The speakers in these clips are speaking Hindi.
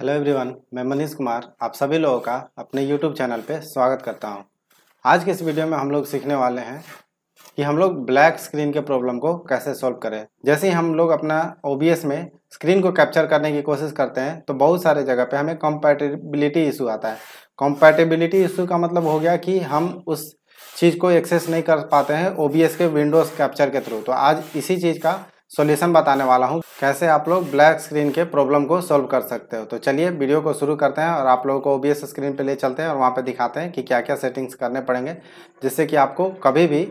हेलो एवरीवन मैं मनीष कुमार आप सभी लोगों का अपने यूट्यूब चैनल पे स्वागत करता हूं आज के इस वीडियो में हम लोग सीखने वाले हैं कि हम लोग ब्लैक स्क्रीन के प्रॉब्लम को कैसे सॉल्व करें जैसे ही हम लोग अपना ओ में स्क्रीन को कैप्चर करने की कोशिश करते हैं तो बहुत सारे जगह पे हमें कॉम्पैटिबिलिटी इशू आता है कॉम्पैटिबिलिटी इशू का मतलब हो गया कि हम उस चीज़ को एक्सेस नहीं कर पाते हैं ओ के विंडोज़ कैप्चर के थ्रू तो आज इसी चीज़ का सॉल्यूशन बताने वाला हूँ कैसे आप लोग ब्लैक स्क्रीन के प्रॉब्लम को सॉल्व कर सकते हो तो चलिए वीडियो को शुरू करते हैं और आप लोगों को ओ स्क्रीन पे ले चलते हैं और वहाँ पे दिखाते हैं कि क्या क्या सेटिंग्स करने पड़ेंगे जिससे कि आपको कभी भी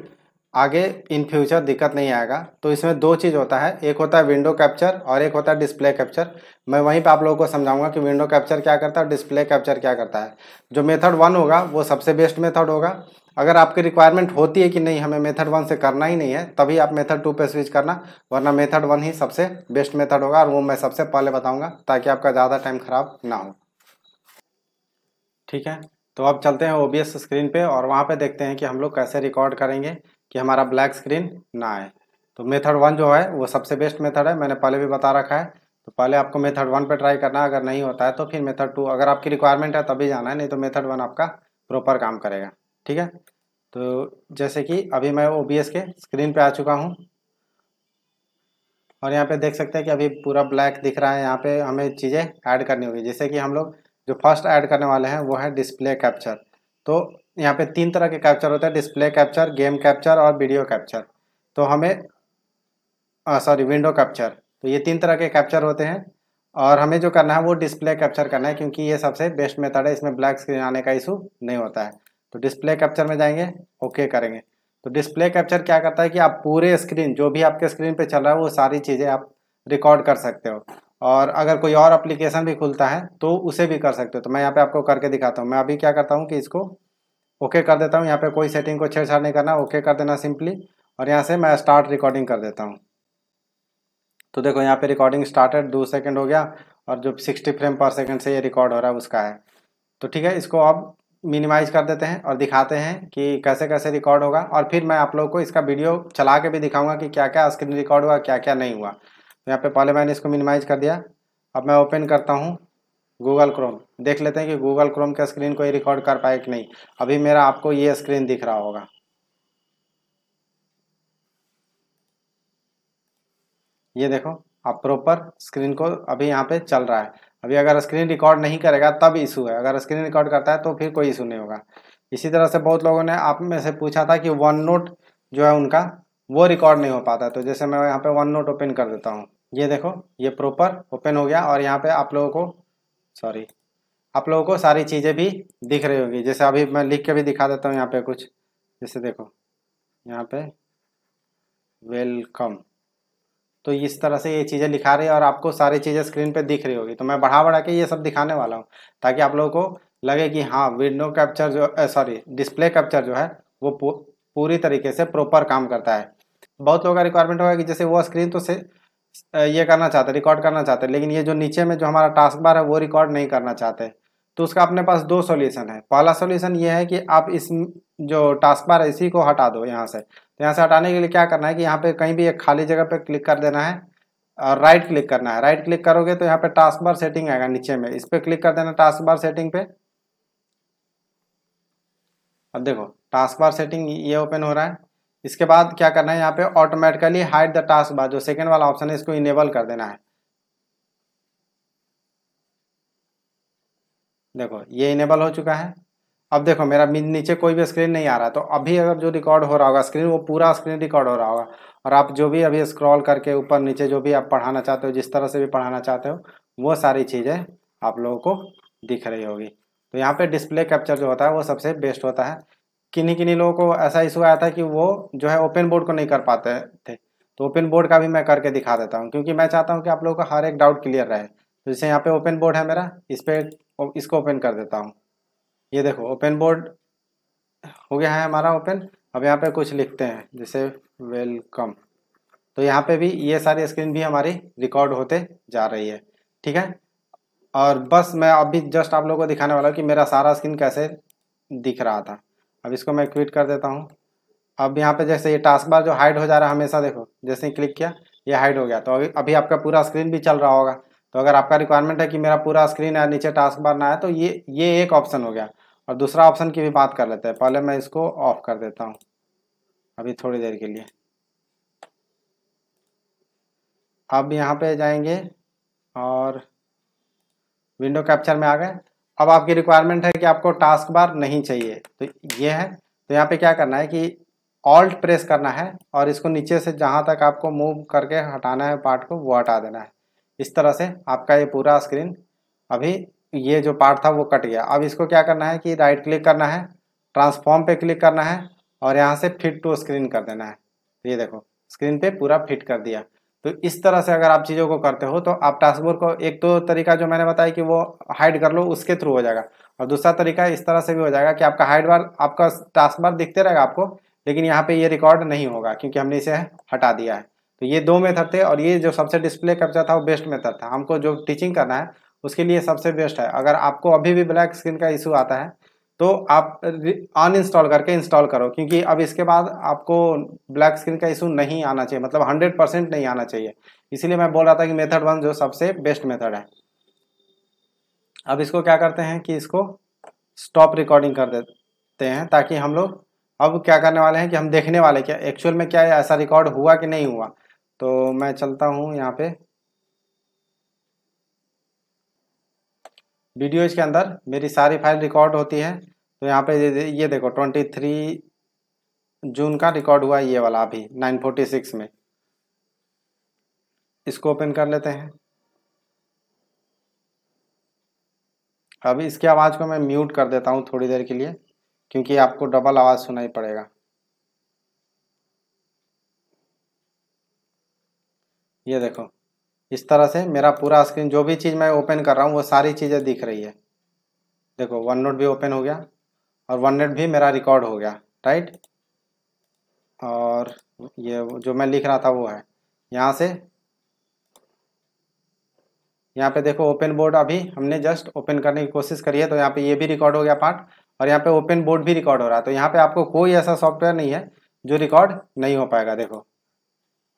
आगे इन फ्यूचर दिक्कत नहीं आएगा तो इसमें दो चीज़ होता है एक होता है विंडो कैप्चर और एक होता है डिस्प्ले कैप्चर मैं वहीं पर आप लोगों को समझाऊंगा कि विंडो कैप्चर क्या करता है और डिस्प्ले कैप्चर क्या करता है जो मेथड वन होगा वो सबसे बेस्ट मेथड होगा अगर आपकी रिक्वायरमेंट होती है कि नहीं हमें मेथड वन से करना ही नहीं है तभी आप मेथड टू पे स्विच करना वरना मेथड वन ही सबसे बेस्ट मेथड होगा और वो मैं सबसे पहले बताऊँगा ताकि आपका ज़्यादा टाइम ख़राब ना हो ठीक है तो अब चलते हैं ओ स्क्रीन पर और वहाँ पर देखते हैं कि हम लोग कैसे रिकॉर्ड करेंगे कि हमारा ब्लैक स्क्रीन ना आए तो मेथड वन जो है वो सबसे बेस्ट मेथड है मैंने पहले भी बता रखा है तो पहले आपको मेथड वन पे ट्राई करना है अगर नहीं होता है तो फिर मेथड टू अगर आपकी रिक्वायरमेंट है तभी जाना है नहीं तो मेथड वन आपका प्रॉपर काम करेगा ठीक है तो जैसे कि अभी मैं ओ के स्क्रीन पे आ चुका हूँ और यहाँ पे देख सकते हैं कि अभी पूरा ब्लैक दिख रहा है यहाँ पे हमें चीज़ें ऐड करनी होगी जैसे कि हम लोग जो फर्स्ट ऐड करने वाले हैं वो है डिस्प्ले कैप्चर तो यहाँ पे तीन तरह के कैप्चर होते हैं डिस्प्ले कैप्चर गेम कैप्चर और वीडियो कैप्चर तो हमें सॉरी विंडो कैप्चर तो ये तीन तरह के कैप्चर होते हैं और हमें जो करना है वो डिस्प्ले कैप्चर करना है क्योंकि ये सबसे बेस्ट मेथड है इसमें ब्लैक स्क्रीन आने का इशू नहीं होता है तो डिस्प्ले कैप्चर में जाएंगे ओके करेंगे तो डिस्प्ले कैप्चर क्या करता है कि आप पूरे स्क्रीन जो भी आपके स्क्रीन पे चल रहा है वो सारी चीज़ें आप रिकॉर्ड कर सकते हो और अगर कोई और अप्लीकेशन भी खुलता है तो उसे भी कर सकते हो तो मैं यहाँ पर आपको करके दिखाता हूँ मैं अभी क्या करता हूँ कि इसको ओके okay कर देता हूँ यहाँ पे कोई सेटिंग को छेड़छाड़ नहीं करना ओके okay कर देना सिंपली और यहाँ से मैं स्टार्ट रिकॉर्डिंग कर देता हूँ तो देखो यहाँ पे रिकॉर्डिंग स्टार्टेड दो सेकंड हो गया और जो सिक्सटी फ्रेम पर सेकंड से ये रिकॉर्ड हो रहा है उसका है तो ठीक है इसको आप मिनिमाइज कर देते हैं और दिखाते हैं कि कैसे कैसे रिकॉर्ड होगा और फिर मैं आप लोग को इसका वीडियो चला के भी दिखाऊंगा कि क्या क्या स्क्रीन रिकॉर्ड हुआ क्या क्या नहीं हुआ तो यहाँ पे पहले मैंने इसको मिनिमाइज कर दिया अब मैं ओपन करता हूँ गूगल क्रोम देख लेते हैं कि गूगल क्रोम का स्क्रीन कोई रिकॉर्ड कर पाए कि नहीं अभी मेरा आपको ये स्क्रीन दिख रहा होगा ये देखो आप प्रॉपर स्क्रीन को अभी यहाँ पे चल रहा है अभी अगर स्क्रीन रिकॉर्ड नहीं करेगा तब इशू है अगर स्क्रीन रिकॉर्ड करता है तो फिर कोई इशू नहीं होगा इसी तरह से बहुत लोगों ने आप में से पूछा था कि वन नोट जो है उनका वो रिकॉर्ड नहीं हो पाता है तो जैसे मैं यहाँ पे वन नोट ओपन कर देता हूँ ये देखो ये प्रॉपर ओपन हो गया और यहाँ पे आप लोगों को सॉरी आप लोगों को सारी चीज़ें भी दिख रही होगी जैसे अभी मैं लिख के भी दिखा देता हूँ यहाँ पे कुछ जैसे देखो यहाँ पे वेलकम तो इस तरह से ये चीज़ें लिखा रही है और आपको सारी चीज़ें स्क्रीन पे दिख रही होगी तो मैं बढ़ा बढ़ा के ये सब दिखाने वाला हूँ ताकि आप लोगों को लगे कि हाँ विंडो कैप्चर जो सॉरी डिस्प्ले कैप्चर जो है वो पूरी तरीके से प्रॉपर काम करता है बहुत लोगों का रिक्वायरमेंट होगा कि जैसे वो स्क्रीन तो से ये करना चाहते रिकॉर्ड करना चाहते लेकिन ये जो नीचे में जो हमारा टास्क बार है वो रिकॉर्ड नहीं करना चाहते तो उसका अपने पास दो सॉल्यूशन है पहला सॉल्यूशन ये है कि आप इस जो टास्क बार है इसी को हटा दो यहाँ से तो यहाँ से हटाने के लिए क्या करना है कि यहाँ पे कहीं भी एक खाली जगह पे क्लिक कर देना है और राइट क्लिक करना है राइट क्लिक करोगे तो यहाँ पे टास्क बार सेटिंग आएगा नीचे में इस पर क्लिक कर देना टास्क बार सेटिंग पे अब देखो टास्क बार सेटिंग ये ओपन हो रहा है इसके बाद क्या करना है यहाँ पे automatically hide the task bar जो सेकेंड वाला ऑप्शन है इसको इनेबल कर देना है देखो ये इनेबल हो चुका है अब देखो मेरा नीचे कोई भी स्क्रीन नहीं आ रहा तो अभी अगर जो रिकॉर्ड हो रहा होगा स्क्रीन वो पूरा स्क्रीन रिकॉर्ड हो रहा होगा और आप जो भी अभी स्क्रॉल करके ऊपर नीचे जो भी आप पढ़ाना चाहते हो जिस तरह से भी पढ़ाना चाहते हो वो सारी चीज़ें आप लोगों को दिख रही होगी तो यहाँ पर डिस्प्ले कैप्चर जो होता है वो सबसे बेस्ट होता है किन्हीं किन्हीं लोगों को ऐसा इशू आया था कि वो जो है ओपन बोर्ड को नहीं कर पाते थे तो ओपन बोर्ड का भी मैं करके दिखा देता हूँ क्योंकि मैं चाहता हूँ कि आप लोगों का हर एक डाउट क्लियर रहे तो जैसे यहाँ पे ओपन बोर्ड है मेरा इस पर इसको ओपन कर देता हूँ ये देखो ओपन बोर्ड हो गया है हमारा ओपन अब यहाँ पे कुछ लिखते हैं जैसे वेलकम तो यहाँ पे भी ये सारी स्क्रीन भी हमारी रिकॉर्ड होते जा रही है ठीक है और बस मैं अभी जस्ट आप लोगों को दिखाने वाला हूँ कि मेरा सारा स्क्रीन कैसे दिख रहा था अब इसको मैं क्विट कर देता हूँ अब यहाँ पे जैसे ये टास्क बार जो हाइड हो जा रहा है हमेशा देखो जैसे ही क्लिक किया ये हाइड हो गया तो अभी अभी आपका पूरा स्क्रीन भी चल रहा होगा तो अगर आपका रिक्वायरमेंट है कि मेरा पूरा स्क्रीन है नीचे टास्क बार ना है तो ये ये एक ऑप्शन हो गया और दूसरा ऑप्शन की भी बात कर लेते हैं पहले मैं इसको ऑफ कर देता हूँ अभी थोड़ी देर के लिए अब यहाँ पे जाएंगे और विंडो कैप्चर में आ गए अब आपकी रिक्वायरमेंट है कि आपको टास्क बार नहीं चाहिए तो ये है तो यहाँ पे क्या करना है कि ऑल्ट प्रेस करना है और इसको नीचे से जहाँ तक आपको मूव करके हटाना है पार्ट को वो हटा देना है इस तरह से आपका ये पूरा स्क्रीन अभी ये जो पार्ट था वो कट गया अब इसको क्या करना है कि राइट क्लिक करना है ट्रांसफॉर्म पे क्लिक करना है और यहाँ से फिट टू स्क्रीन कर देना है ये देखो स्क्रीन पे पूरा फिट कर दिया तो इस तरह से अगर आप चीज़ों को करते हो तो आप बोर्ड को एक तो तरीका जो मैंने बताया कि वो हाइड कर लो उसके थ्रू हो जाएगा और दूसरा तरीका इस तरह से भी हो जाएगा कि आपका हाइड बार आपका टास्क बार दिखते रहेगा आपको लेकिन यहाँ पे ये रिकॉर्ड नहीं होगा क्योंकि हमने इसे हटा दिया है तो ये दो मेथड थे और ये जो सबसे डिस्प्ले कब्जा था वो बेस्ट मेथड था हमको जो टीचिंग करना है उसके लिए सबसे बेस्ट है अगर आपको अभी भी ब्लैक स्क्रीन का इशू आता है तो आप अन इंस्टॉल करके इंस्टॉल करो क्योंकि अब इसके बाद आपको ब्लैक स्क्रीन का इशू नहीं आना चाहिए मतलब हंड्रेड परसेंट नहीं आना चाहिए इसीलिए मैं बोल रहा था कि मेथड वन जो सबसे बेस्ट मेथड है अब इसको क्या करते हैं कि इसको स्टॉप रिकॉर्डिंग कर देते हैं ताकि हम लोग अब क्या करने वाले हैं कि हम देखने वाले क्या एक्चुअल में क्या ऐसा रिकॉर्ड हुआ कि नहीं हुआ तो मैं चलता हूँ यहाँ पे वीडियो इसके अंदर मेरी सारी फाइल रिकॉर्ड होती है तो यहाँ पे ये देखो ट्वेंटी थ्री जून का रिकॉर्ड हुआ ये वाला अभी नाइन फोर्टी सिक्स में इसको ओपन कर लेते हैं अभी इसकी आवाज़ को मैं म्यूट कर देता हूँ थोड़ी देर के लिए क्योंकि आपको डबल आवाज़ सुनाई पड़ेगा ये देखो इस तरह से मेरा पूरा स्क्रीन जो भी चीज़ मैं ओपन कर रहा हूँ वो सारी चीज़ें दिख रही है देखो वन नोट भी ओपन हो गया और वन नोट भी मेरा रिकॉर्ड हो गया राइट और ये जो मैं लिख रहा था वो है यहाँ से यहाँ पे देखो ओपन बोर्ड अभी हमने जस्ट ओपन करने की कोशिश करी है तो यहाँ पे ये भी रिकॉर्ड हो गया पार्ट और यहाँ पे ओपन बोर्ड भी रिकॉर्ड हो रहा है तो यहाँ पे आपको कोई ऐसा सॉफ्टवेयर नहीं है जो रिकॉर्ड नहीं हो पाएगा देखो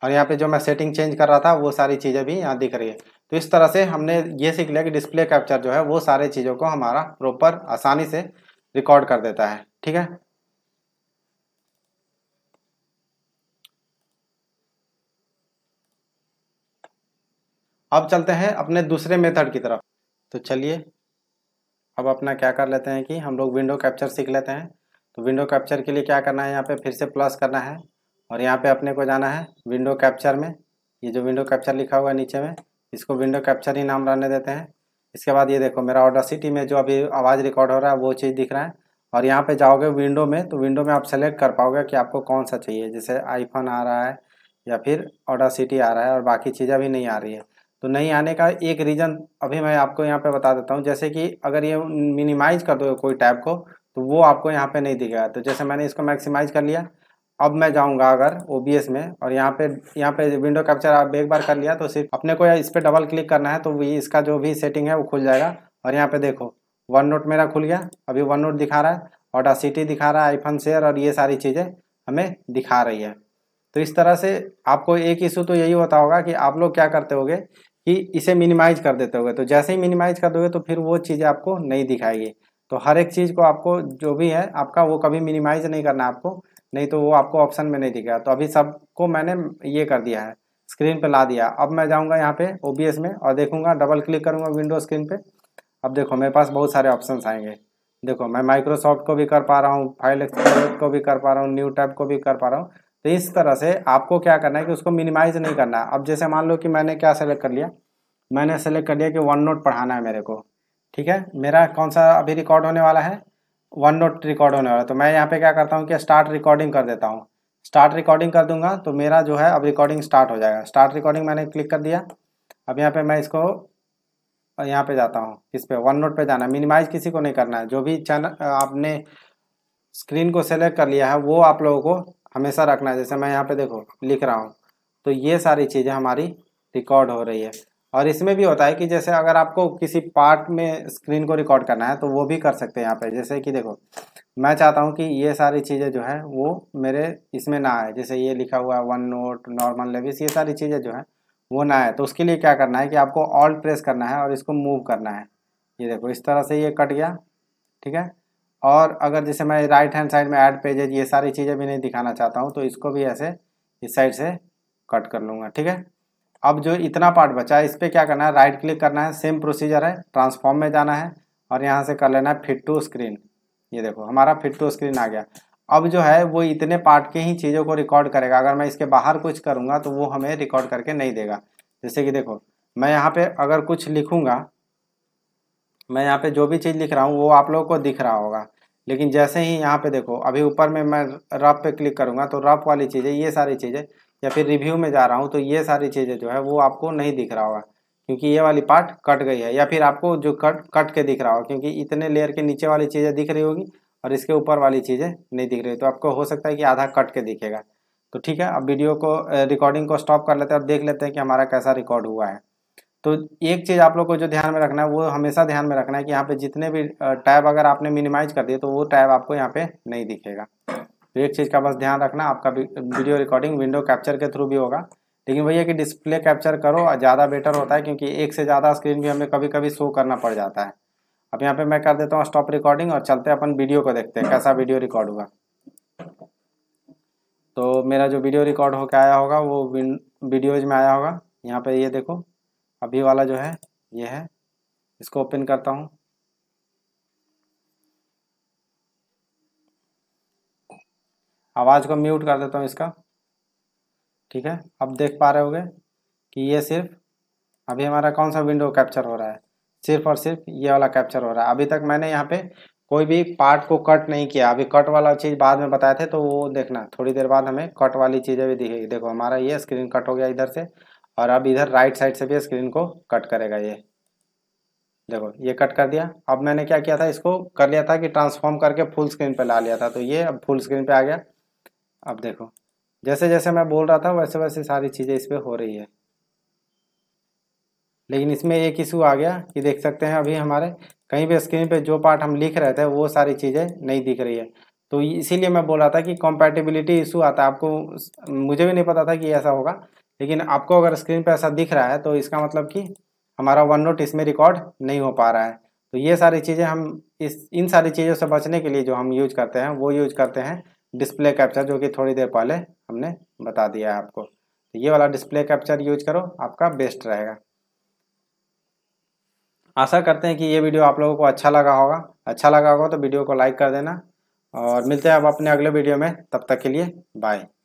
और यहाँ पे जो मैं सेटिंग चेंज कर रहा था वो सारी चीज़ें भी यहाँ दिख रही है तो इस तरह से हमने ये सीख लिया कि डिस्प्ले कैप्चर जो है वो सारे चीज़ों को हमारा प्रॉपर आसानी से रिकॉर्ड कर देता है ठीक है अब चलते हैं अपने दूसरे मेथड की तरफ तो चलिए अब अपना क्या कर लेते हैं कि हम लोग विंडो कैप्चर सीख लेते हैं तो विंडो कैप्चर के लिए क्या करना है यहाँ पे फिर से प्लस करना है और यहाँ पे अपने को जाना है विंडो कैप्चर में ये जो विंडो कैप्चर लिखा हुआ है नीचे में इसको विंडो कैप्चर ही नाम रहने देते हैं इसके बाद ये देखो मेरा ऑर्डर सिटी में जो अभी आवाज़ रिकॉर्ड हो रहा है वो चीज़ दिख रहा है और यहाँ पे जाओगे विंडो में तो विंडो में आप सेलेक्ट कर पाओगे कि आपको कौन सा चाहिए जैसे आईफोन आ रहा है या फिर ऑर्डर सिटी आ रहा है और बाकी चीज़ें भी नहीं आ रही है तो नहीं आने का एक रीज़न अभी मैं आपको यहाँ पर बता देता हूँ जैसे कि अगर ये मिनिमाइज़ कर दो कोई टैब को तो वो आपको यहाँ पर नहीं दिखेगा तो जैसे मैंने इसको मैक्सीमाइज़ कर लिया अब मैं जाऊंगा अगर ओ में और यहाँ पे यहाँ पे विंडो कैप्चर आप एक बार कर लिया तो सिर्फ अपने को इस पर डबल क्लिक करना है तो इसका जो भी सेटिंग है वो खुल जाएगा और यहाँ पे देखो वन नोट मेरा खुल गया अभी वन नोट दिखा रहा है सिटी दिखा रहा है आईफोन शेयर और ये सारी चीज़ें हमें दिखा रही है तो इस तरह से आपको एक इशू तो यही होता होगा कि आप लोग क्या करते होगे कि इसे मिनिमाइज कर देते होगे तो जैसे ही मिनिमाइज कर दोगे तो फिर वो चीज़ें आपको नहीं दिखाएगी तो हर एक चीज़ को आपको जो भी है आपका वो कभी मिनिमाइज नहीं करना आपको नहीं तो वो आपको ऑप्शन में नहीं दिखेगा तो अभी सबको मैंने ये कर दिया है स्क्रीन पे ला दिया अब मैं जाऊंगा यहाँ पे ओ में और देखूंगा डबल क्लिक करूंगा विंडो स्क्रीन पे अब देखो मेरे पास बहुत सारे ऑप्शन आएंगे देखो मैं माइक्रोसॉफ्ट को भी कर पा रहा हूँ फाइल एक्सप्लोर को भी कर पा रहा हूँ न्यू टैब को भी कर पा रहा हूँ तो इस तरह से आपको क्या करना है कि उसको मिनिमाइज नहीं करना है अब जैसे मान लो कि मैंने क्या सेलेक्ट कर लिया मैंने सेलेक्ट कर लिया कि वन नोट पढ़ाना है मेरे को ठीक है मेरा कौन सा अभी रिकॉर्ड होने वाला है वन नोट रिकॉर्ड होने वाला तो मैं यहाँ पे क्या करता हूँ कि स्टार्ट रिकॉर्डिंग कर देता हूँ स्टार्ट रिकॉर्डिंग कर दूंगा तो मेरा जो है अब रिकॉर्डिंग स्टार्ट हो जाएगा स्टार्ट रिकॉर्डिंग मैंने क्लिक कर दिया अब यहाँ पे मैं इसको यहाँ पे जाता हूँ इस पर वन नोट पर जाना है मिनिमाइज किसी को नहीं करना है जो भी चैनल आपने स्क्रीन को सेलेक्ट कर लिया है वो आप लोगों को हमेशा रखना है जैसे मैं यहाँ पे देखो लिख रहा हूँ तो ये सारी चीज़ें हमारी रिकॉर्ड हो रही है और इसमें भी होता है कि जैसे अगर आपको किसी पार्ट में स्क्रीन को रिकॉर्ड करना है तो वो भी कर सकते हैं यहाँ पे जैसे कि देखो मैं चाहता हूँ कि ये सारी चीज़ें जो है वो मेरे इसमें ना आए जैसे ये लिखा हुआ है वन नोट नॉर्मल लेविस ये सारी चीज़ें जो है वो ना आए तो उसके लिए क्या करना है कि आपको ऑल्ट प्रेस करना है और इसको मूव करना है ये देखो इस तरह से ये कट गया ठीक है और अगर जैसे मैं राइट हैंड साइड में एड पेजेज ये सारी चीज़ें भी नहीं दिखाना चाहता हूँ तो इसको भी ऐसे इस साइड से कट कर लूँगा ठीक है अब जो इतना पार्ट बचा है इस पर क्या करना है राइट क्लिक करना है सेम प्रोसीजर है ट्रांसफॉर्म में जाना है और यहाँ से कर लेना है फिट टू स्क्रीन ये देखो हमारा फिट टू स्क्रीन आ गया अब जो है वो इतने पार्ट के ही चीज़ों को रिकॉर्ड करेगा अगर मैं इसके बाहर कुछ करूँगा तो वो हमें रिकॉर्ड करके नहीं देगा जैसे कि देखो मैं यहाँ पे अगर कुछ लिखूँगा मैं यहाँ पे जो भी चीज़ लिख रहा हूँ वो आप लोगों को दिख रहा होगा लेकिन जैसे ही यहाँ पे देखो अभी ऊपर में मैं रफ पे क्लिक करूँगा तो रफ वाली चीज़ें ये सारी चीज़ें या फिर रिव्यू में जा रहा हूँ तो ये सारी चीज़ें जो है वो आपको नहीं दिख रहा होगा क्योंकि ये वाली पार्ट कट गई है या फिर आपको जो कट कट के दिख रहा होगा क्योंकि इतने लेयर के नीचे वाली चीज़ें दिख रही होगी और इसके ऊपर वाली चीज़ें नहीं दिख रही तो आपको हो सकता है कि आधा कट के दिखेगा तो ठीक है अब वीडियो को रिकॉर्डिंग को स्टॉप कर लेते हैं और देख लेते हैं कि हमारा कैसा रिकॉर्ड हुआ है तो एक चीज़ आप लोग को जो ध्यान में रखना है वो हमेशा ध्यान में रखना है कि यहाँ पे जितने भी टैब अगर आपने मिनिमाइज कर दिए तो वो टैब आपको यहाँ पे नहीं दिखेगा तो एक चीज़ का बस ध्यान रखना आपका वीडियो रिकॉर्डिंग विंडो कैप्चर के थ्रू भी होगा लेकिन वही है कि डिस्प्ले कैप्चर करो ज़्यादा बेटर होता है क्योंकि एक से ज़्यादा स्क्रीन भी हमें कभी कभी शो करना पड़ जाता है अब यहाँ पे मैं कर देता हूँ स्टॉप रिकॉर्डिंग और चलते अपन वीडियो को देखते हैं कैसा वीडियो रिकॉर्ड हुआ तो मेरा जो वीडियो रिकॉर्ड होकर आया होगा वो वीडियोज में आया होगा यहाँ पे ये देखो अभी वाला जो है ये है इसको ओपन करता हूँ आवाज़ को म्यूट कर देता हूँ इसका ठीक है अब देख पा रहे होगे कि ये सिर्फ अभी हमारा कौन सा विंडो कैप्चर हो रहा है सिर्फ और सिर्फ ये वाला कैप्चर हो रहा है अभी तक मैंने यहाँ पे कोई भी पार्ट को कट नहीं किया अभी कट वाला चीज़ बाद में बताए थे तो वो देखना थोड़ी देर बाद हमें कट वाली चीज़ें भी दिखेगी देखो हमारा ये स्क्रीन कट हो गया इधर से और अब इधर राइट साइड से भी स्क्रीन को कट करेगा ये देखो ये कट कर दिया अब मैंने क्या किया था इसको कर लिया था कि ट्रांसफॉर्म करके फुल स्क्रीन पे ला लिया था तो ये अब फुल स्क्रीन पे आ गया अब देखो जैसे जैसे मैं बोल रहा था वैसे वैसे सारी चीज़ें इस पर हो रही है लेकिन इसमें एक इशू आ गया कि देख सकते हैं अभी हमारे कहीं पे स्क्रीन पे जो पार्ट हम लिख रहे थे वो सारी चीज़ें नहीं दिख रही है तो इसीलिए मैं बोल रहा था कि कॉम्पैटिबिलिटी इशू आता है आपको मुझे भी नहीं पता था कि ऐसा होगा लेकिन आपको अगर स्क्रीन पर ऐसा दिख रहा है तो इसका मतलब कि हमारा वन नोट इसमें रिकॉर्ड नहीं हो पा रहा है तो ये सारी चीज़ें हम इस इन सारी चीज़ों से बचने के लिए जो हम यूज करते हैं वो यूज करते हैं डिस्प्ले कैप्चर जो कि थोड़ी देर पहले हमने बता दिया है आपको तो ये वाला डिस्प्ले कैप्चर यूज करो आपका बेस्ट रहेगा आशा करते हैं कि ये वीडियो आप लोगों को अच्छा लगा होगा अच्छा लगा होगा तो वीडियो को लाइक कर देना और मिलते हैं अब अपने अगले वीडियो में तब तक के लिए बाय